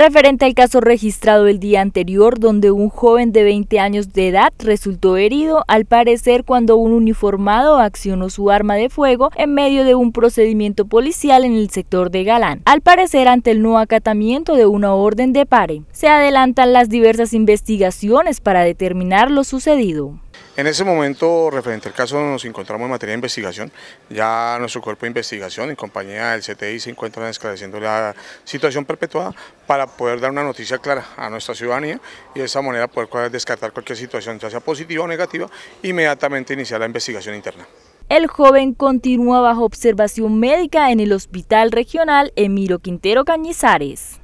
referente al caso registrado el día anterior donde un joven de 20 años de edad resultó herido al parecer cuando un uniformado accionó su arma de fuego en medio de un procedimiento policial en el sector de Galán, al parecer ante el no acatamiento de una orden de pare. Se adelantan las diversas investigaciones para determinar lo sucedido. En ese momento, referente al caso, nos encontramos en materia de investigación. Ya nuestro cuerpo de investigación, en compañía del CTI, se encuentra esclareciendo la situación perpetuada para poder dar una noticia clara a nuestra ciudadanía y de esa manera poder descartar cualquier situación, ya sea positiva o negativa, inmediatamente iniciar la investigación interna. El joven continúa bajo observación médica en el Hospital Regional Emiro Quintero Cañizares.